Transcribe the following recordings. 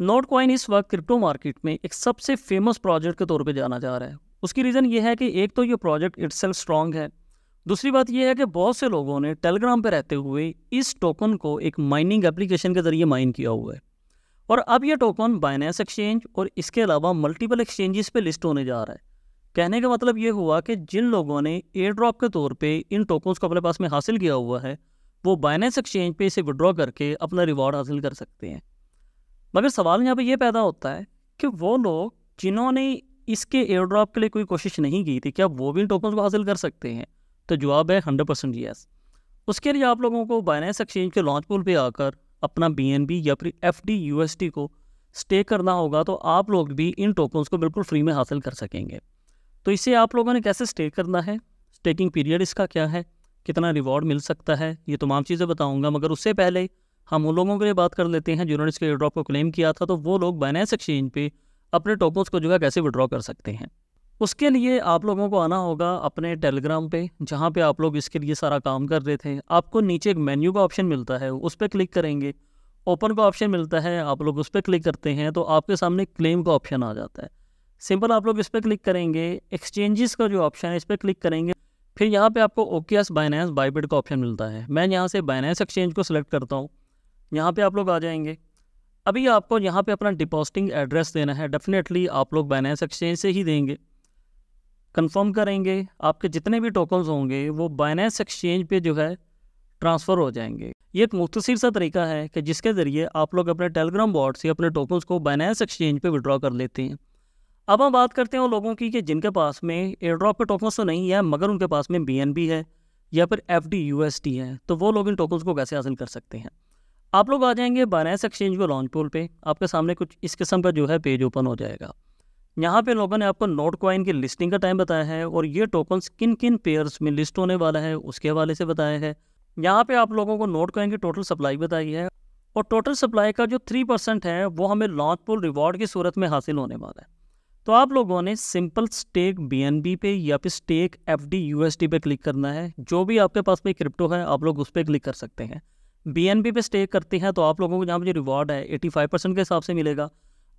note coin इस वक्त crypto market में एक सबसे फेमस प्रोजेक्ट के तौर पे जाना जा रहा है उसकी रीज़न ये है कि एक तो ये प्रोजेक्ट इट्स स्ट्रॉन्ग है दूसरी बात यह है कि बहुत से लोगों ने टेलीग्राम पर रहते हुए इस टोकन को एक माइनिंग एप्लीकेशन के ज़रिए माइन किया हुआ है और अब यह टोकन बाइनेंस एक्सचेंज और इसके अलावा मल्टीपल एक्सचेंजेस पे लिस्ट होने जा रहा है कहने का मतलब ये हुआ कि जिन लोगों ने एयर ड्रॉप के तौर पे इन टोकन्स को अपने पास में हासिल किया हुआ है वो बाइनेंस एक्सचेंज पे इसे विड्रॉ करके अपना रिवॉर्ड हासिल कर सकते हैं मगर सवाल यहाँ पर यह पैदा होता है कि वो लोग जिन्होंने इसके एयर ड्रॉप के लिए कोई कोशिश नहीं की थी क्या वो भी इन टोकन को हासिल कर सकते हैं तो जवाब है हंड्रेड परसेंट येस उसके लिए आप लोगों को बाइनेंस एक्सचेंज के लॉन्च पोल पर आकर अपना बी या फिर एफ डी को स्टे करना होगा तो आप लोग भी इन टोकन्स को बिल्कुल फ्री में हासिल कर सकेंगे तो इसे आप लोगों ने कैसे स्टे करना है स्टेकिंग पीरियड इसका क्या है कितना रिवॉर्ड मिल सकता है ये तमाम चीज़ें बताऊँगा मगर उससे पहले हम उन लोगों के लिए बात कर लेते हैं जिन्होंने इसके एयरड्रॉप को क्लेम किया था तो वो लोग बाइनेंस एक्सचेंज पे अपने टोकन्स को जो है कैसे विड्रॉ कर सकते हैं उसके लिए आप लोगों को आना होगा अपने टेलीग्राम पे जहाँ पे आप लोग इसके लिए सारा काम कर रहे थे आपको नीचे एक मेन्यू का ऑप्शन मिलता है उस पर क्लिक करेंगे ओपन का ऑप्शन मिलता है आप लोग उस पर क्लिक करते हैं तो आपके सामने क्लेम का ऑप्शन आ जाता है सिंपल आप लोग इस पर क्लिक करेंगे एक्सचेंजेस का जो ऑप्शन है इस पर क्लिक करेंगे फिर यहाँ पे आपको ओके एस बाइनेंस बाईबिट का ऑप्शन मिलता है मैं यहाँ से बाइनेंस एक्सचेंज को सिलेक्ट करता हूँ यहाँ पे आप लोग आ जाएंगे अभी आपको यहाँ पे अपना डिपॉजिटिंग एड्रेस देना है डेफिनेटली आप लोग बाइनेंस एक्सचेंज से ही देंगे कंफर्म करेंगे आपके जितने भी टोकन्स होंगे वो बाइनेंस एक्सचेंज पे जो है ट्रांसफ़र हो जाएंगे ये एक मुख्तर सा तरीका है कि जिसके ज़रिए आप लोग अपने टेलीग्राम बॉट से अपने टोकन्स को बाइनेंस एक्सचेंज पर विड्रॉ कर लेते हैं अब हम बात करते हैं उन लोगों की कि जिनके पास में एयरड्रॉप के टोकन्स तो नहीं है मगर उनके पास में बी है या फिर एफ डी है तो वो लोग इन टोकन्स को कैसे हासिल कर सकते हैं आप लोग आ जाएंगे बायनेंस एक्सचेंज को लॉन्च पोल पे आपके सामने कुछ इस किस्म का जो है पेज ओपन हो जाएगा यहाँ पे लोगों ने आपको नोट क्वाइन की लिस्टिंग का टाइम बताया है और ये टोकन किन किन पेयर्स में लिस्ट होने वाला है उसके हवाले से बताया है यहाँ पे आप लोगों को नोट क्वाइन की टोटल सप्लाई बताई है और टोटल सप्लाई का जो थ्री परसेंट है वो हमें लॉन्च पोल रिवॉर्ड की सूरत में हासिल होने वाला है तो आप लोगों ने सिंपल स्टेक बी पे या फिर स्टेक एफ डी पे क्लिक करना है जो भी आपके पास में क्रिप्टो है आप लोग उस पर क्लिक कर सकते हैं बी पे स्टे करते हैं तो आप लोगों को जहाँ मुझे रिवॉर्ड है एटी फाइव परसेंट के हिसाब से मिलेगा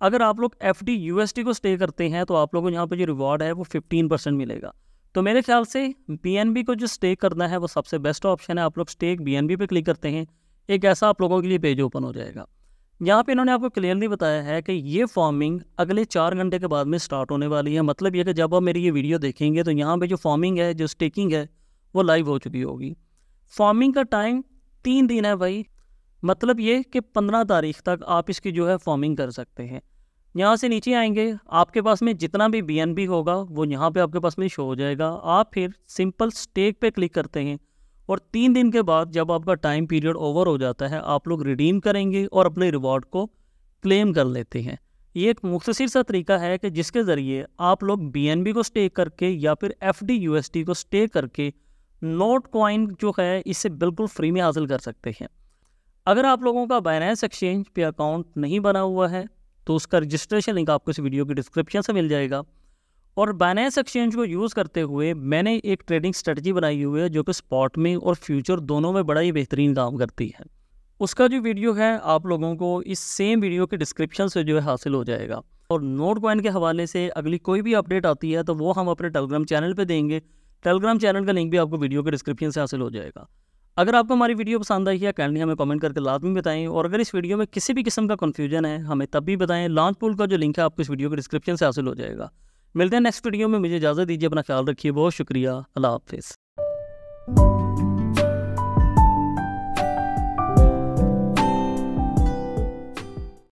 अगर आप लोग F D U S T को स्टे करते हैं तो आप लोगों को यहाँ पर जो रिवॉर्ड है वो फिफ्टीन परसेंट मिलेगा तो मेरे ख्याल से बी को जो स्टे करना है वो सबसे बेस्ट ऑप्शन है आप लोग स्टेक बी पे क्लिक करते हैं एक ऐसा आप लोगों के लिए पेज ओपन हो जाएगा यहाँ पे इन्होंने आपको क्लियरली बताया है कि ये फॉर्मिंग अगले चार घंटे के बाद में स्टार्ट होने वाली है मतलब ये कि जब आप मेरी ये वीडियो देखेंगे तो यहाँ पे जो फॉर्मिंग है जो स्टेकिंग है वो लाइव हो चुकी होगी फॉर्मिंग का टाइम तीन दिन है भाई मतलब ये कि पंद्रह तारीख तक आप इसकी जो है फॉर्मिंग कर सकते हैं यहाँ से नीचे आएंगे आपके पास में जितना भी बी होगा वो यहाँ पे आपके पास में शो हो जाएगा आप फिर सिंपल स्टेक पे क्लिक करते हैं और तीन दिन के बाद जब आपका टाइम पीरियड ओवर हो जाता है आप लोग रिडीम करेंगे और अपने रिवॉर्ड को क्लेम कर लेते हैं ये एक मुख्तर सा तरीका है कि जिसके ज़रिए आप लोग बी को स्टेक करके या फिर एफ डी को स्टे करके नोट कॉइन जो है इसे बिल्कुल फ्री में हासिल कर सकते हैं अगर आप लोगों का बाइनेंस एक्सचेंज पे अकाउंट नहीं बना हुआ है तो उसका रजिस्ट्रेशन लिंक आपको इस वीडियो के डिस्क्रिप्शन से मिल जाएगा और बाइनेंस एक्सचेंज को यूज़ करते हुए मैंने एक ट्रेडिंग स्ट्रेटजी बनाई हुई है जो कि स्पॉट में और फ्यूचर दोनों में बड़ा ही बेहतरीन काम करती है उसका जो वीडियो है आप लोगों को इस सेम वीडियो के डिस्क्रिप्शन से जो है हासिल हो जाएगा और नोट कॉइन के हवाले से अगली कोई भी अपडेट आती है तो वो हम अपने टेलीग्राम चैनल पर देंगे टेलीग्राम चैनल का लिंक भी आपको वीडियो के डिस्क्रिप्शन से हासिल हो जाएगा अगर आपको हमारी वीडियो पसंद आई है कैंडली हमें कमेंट करके लाजमी बताएं और अगर इस वीडियो में किसी भी किस्म का कन्फ्यूजन है हमें तब भी बताएं लॉन्च पुल का जो लिंक है आपको इस वीडियो के डिस्क्रिप्शन से हासिल हो जाएगा मिलते हैं नेक्स्ट वीडियो में मुझे इजाज़त दीजिए अपना ख्याल रखिए बहुत शुक्रिया अल्लाह हाफिज़